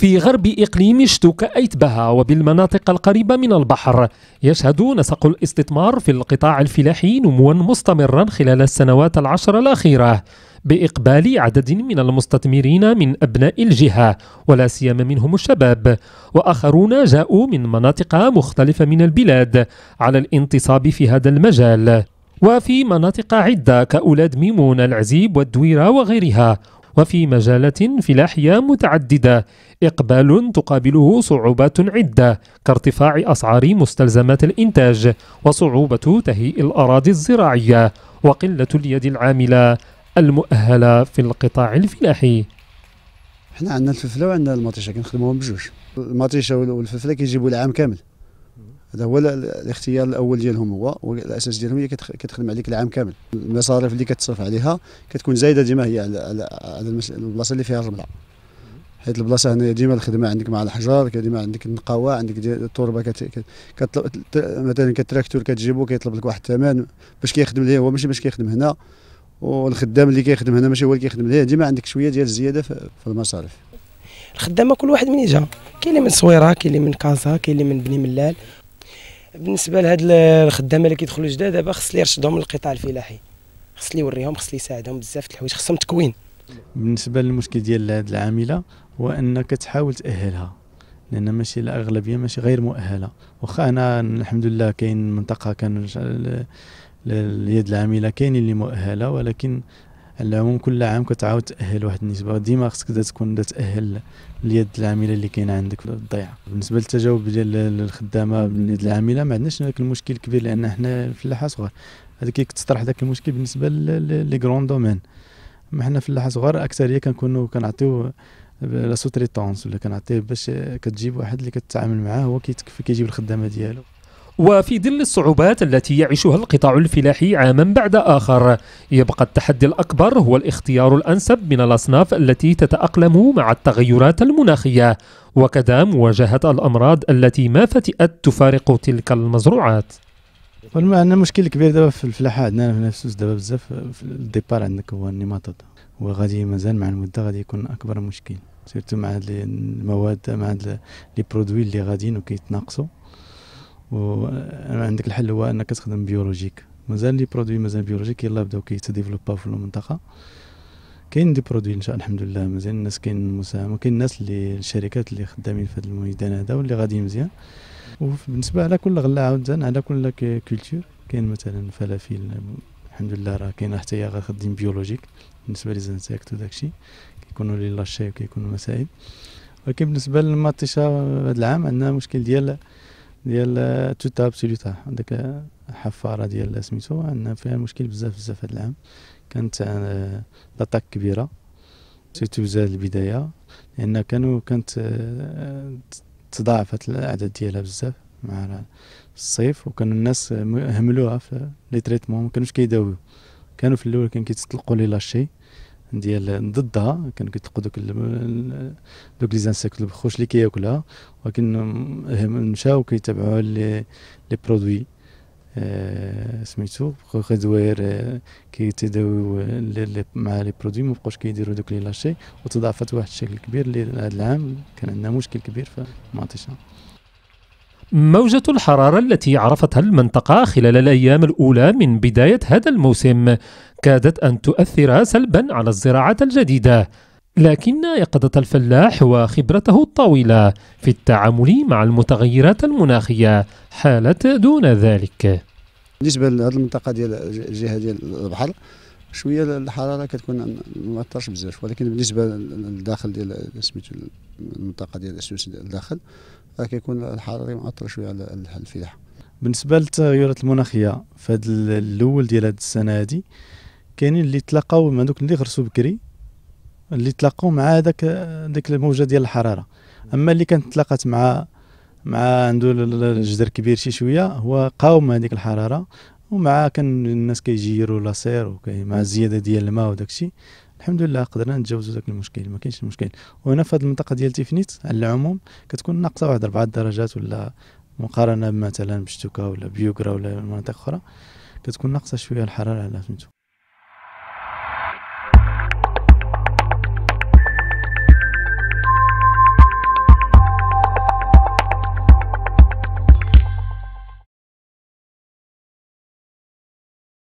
في غرب إقليم شتوك أيتبها وبالمناطق القريبة من البحر يشهد نسق الاستثمار في القطاع الفلاحي نموا مستمرا خلال السنوات العشر الأخيرة بإقبال عدد من المستثمرين من أبناء الجهة ولا سيما منهم الشباب وآخرون جاءوا من مناطق مختلفة من البلاد على الانتصاب في هذا المجال وفي مناطق عدة كأولاد ميمون العزيب والدويرة وغيرها وفي مجالات فلاحية متعددة إقبال تقابله صعوبات عدة كارتفاع أسعار مستلزمات الإنتاج وصعوبة تهيئ الأراضي الزراعية وقلة اليد العاملة المؤهله في القطاع الفلاحي حنا عندنا الفلفله وعندنا المطيشه كنخدموهم بجوج المطيشه والفلفله كيجيبوا العام كامل هذا هو الاختيار الاول ديالهم هو والاساس ديالهم هي كتخدم عليك العام كامل المصاريف اللي كتصرف عليها كتكون زايده ديما هي على على, البلاصه اللي فيها الرمله حيت البلاصه هنايا ديما الخدمه عندك مع الحجار ديما عندك النقاوه عندك التربه كت... كت... مثلا كتراكتور كتجيبو كيطلب لك واحد الثمن باش كيخدم ليه هو ماشي باش كيخدم هنا والخدام اللي كيخدم هنا ماشي هو اللي كيخدم هنا ديما عندك شويه ديال الزياده في المصاريف الخدامه كل واحد من جا كاين اللي من صويره كاين اللي من كازا كاين اللي من بني ملال بالنسبه لهاد الخدامه اللي كيدخلوا جداد دابا خص لي يرشدهم للقطاع الفلاحي خص لي يوريهم خص لي يساعدهم بزاف د الحوايج خصهم تكوين بالنسبه للمشكل ديال هاد العامله هو انك تحاول تاهلها لان ماشي الاغلبيه ماشي غير مؤهله واخا انا الحمد لله كاين منطقه كان اليد العامله كاين اللي مؤهله ولكن على العموم كل عام كتعاود تاهل واحد النسبه ديما خصك تكون تاهل اليد العامله اللي كاينه عندك في الضيعه بالنسبه للتجاوب ديال الخدامه باليد العامله ما عندناش هذاك المشكل كبير لان حنا فلاحه صغار هذا تطرح ذاك المشكل بالنسبه لي كرون دومين ما حنا فلاحه صغار اكثريه كنكونوا كنعطيو لا سوتريتونس ولا كنعطيه باش كتجيب واحد اللي كتعامل معاه هو كيتكفى كيجيب الخدامه ديالو وفي ظل الصعوبات التي يعيشها القطاع الفلاحي عاما بعد آخر يبقى التحدي الأكبر هو الاختيار الأنسب من الأصناف التي تتأقلم مع التغيرات المناخية وكذا مواجهة الأمراض التي ما فتئت تفارق تلك المزروعات المهم عندنا مشكل كبير دابا في الفلاحه عندنا هنا في سوس دابا بزاف في الديبار عندك هو النماطه وغادي مازال مع المده غادي يكون اكبر مشكل سيرتو مع هاد المواد مع هاد لي برودوي اللي غاديين وكيتناقصوا وعندك الحل هو انك تخدم بيولوجيك مازال لي برودوي مازال بيولوجيك يلا بداو كيتديفلوبا في المنطقه كاين دي برودوي ان شاء الله الحمد لله مازال الناس كاين المساهمه كاين الناس اللي الشركات اللي خدامين في هذا الميدان هذا واللي غادي مزيان وبالنسبه على كل غله عاوتاني على كل كولتور كاين مثلا فلافل الحمد لله راه كاين حتى هي غنخدم بيولوجيك بالنسبه لي زانسيكت وداكشي كيكونوا لي لاشي وكيكونوا مسائل ولكن بالنسبه للمطيشه هذا العام عندنا مشكل ديال ديال توتا بسوليتا عندك الحفاره ديال سميتو عندنا فيها مشكل بزاف بزاف هذا العام كانت آه، لاتاك كبيره سيتو زاد البدايه لان كانوا كانت آه، تضاعفت الاعداد ديالها بزاف مع الصيف وكانوا الناس هملوها في لي تريتمون ما كانوش كيداويو كانوا في الاول كان كيتطلقوا لي لاشي ديال ضدها كانوا كيطلقوا دوك دوك لي زانسيكت البخوش اللي كياكلها ولكن مشاو كيتبعوا لي لي برودوي آه، سميتو غدوير آه كيتداويو مع لي برودوي بقاوش كيديروا دوك لي لاشي وتضاعفت واحد الشكل كبير اللي هذا العام كان عندنا مشكل كبير في المنطقه موجة الحرارة التي عرفتها المنطقة خلال الأيام الأولى من بداية هذا الموسم كادت أن تؤثر سلبا على الزراعة الجديدة لكن يقظة الفلاح وخبرته الطويلة في التعامل مع المتغيرات المناخية حالت دون ذلك بالنسبة لهذه المنطقة ديال الجهة ديال البحر شويه الحراره كتكون ما بزاف ولكن بالنسبه للداخل ديال سميتو المنطقه ديال السوس الداخل راه يكون الحراري مؤثر شويه على الفلاحه بالنسبه للتغيرات المناخيه في هذا الاول ديال هذه السنه هذه كاينين اللي تلاقاو مع دوك اللي غرسوا بكري اللي تلاقاو مع هذاك ديك الموجه ديال الحراره اما اللي كانت تلاقات مع مع عنده الجدر كبير شي شويه هو قاوم هذيك الحراره ومع كان الناس كيجيروا لاصير مع الزياده ديال الماء وداكشي الحمد لله قدرنا نتجاوزوا ذاك المشكل ما كاينش المشكل وهنا في هذه المنطقه ديال تيفنيت على العموم كتكون ناقصه واحد اربعه درجات ولا مقارنه مثلا بشتوكا ولا بيوكرا ولا مناطق اخرى كتكون ناقصه شويه الحراره على فهمتوا